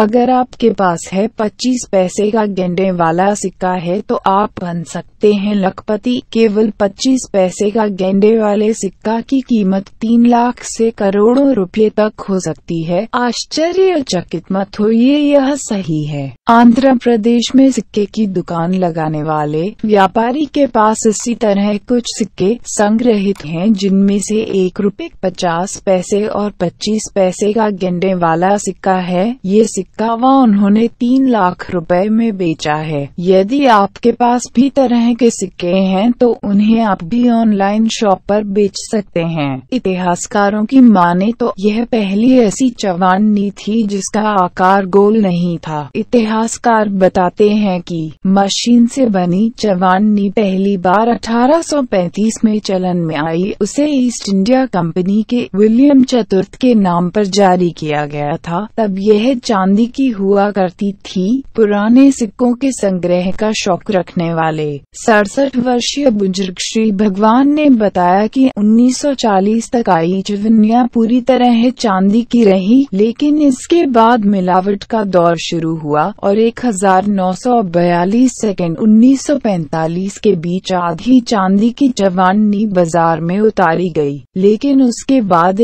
अगर आपके पास है 25 पैसे का गेंडे वाला सिक्का है तो आप बन सकते हैं लखपति केवल 25 पैसे का गेंडे वाले सिक्का की कीमत तीन लाख से करोड़ों रुपए तक हो सकती है आश्चर्यचकित मत हो ये यह सही है आंध्र प्रदेश में सिक्के की दुकान लगाने वाले व्यापारी के पास इसी तरह कुछ सिक्के संग्रहित हैं जिनमें ऐसी एक रूपए पचास पैसे और पच्चीस पैसे का गेंडे वाला सिक्का है ये सिक्का कावा उन्होंने तीन लाख रुपए में बेचा है यदि आपके पास भी तरह के सिक्के हैं तो उन्हें आप भी ऑनलाइन शॉप पर बेच सकते हैं इतिहासकारों की माने तो यह पहली ऐसी चवानी थी जिसका आकार गोल नहीं था इतिहासकार बताते हैं कि मशीन से बनी चवानी पहली बार 1835 में चलन में आई उसे ईस्ट इंडिया कंपनी के विलियम चतुर्थ के नाम पर जारी किया गया था तब यह चांदी चांदी की हुआ करती थी पुराने सिक्कों के संग्रह का शौक रखने वाले सड़सठ वर्षीय बुजुर्ग श्री भगवान ने बताया कि 1940 तक आई चिवनिया पूरी तरह चांदी की रही लेकिन इसके बाद मिलावट का दौर शुरू हुआ और 1942 सेकेंड उन्नीस के बीच आधी चांदी की जवानी बाजार में उतारी गई लेकिन उसके बाद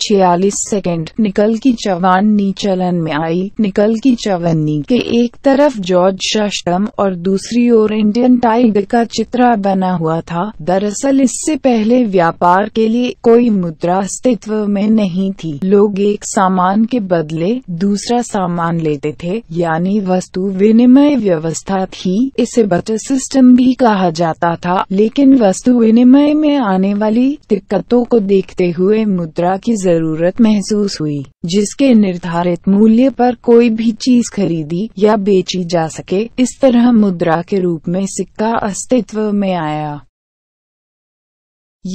छियालीस सेकेंड निकल की जवानी नीचे चलन में आई निकल की चवन्नी के एक तरफ जॉर्ज शाष्टम और दूसरी ओर इंडियन टाइगर का चित्रा बना हुआ था दरअसल इससे पहले व्यापार के लिए कोई मुद्रा अस्तित्व में नहीं थी लोग एक सामान के बदले दूसरा सामान लेते थे यानी वस्तु विनिमय व्यवस्था थी इसे बटर सिस्टम भी कहा जाता था लेकिन वस्तु विनिमय में आने वाली दिक्कतों को देखते हुए मुद्रा की जरूरत महसूस हुई जिसके निर्धारित मूल्य पर कोई भी चीज खरीदी या बेची जा सके इस तरह मुद्रा के रूप में सिक्का अस्तित्व में आया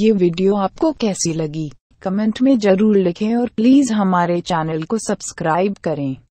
ये वीडियो आपको कैसी लगी कमेंट में जरूर लिखें और प्लीज हमारे चैनल को सब्सक्राइब करें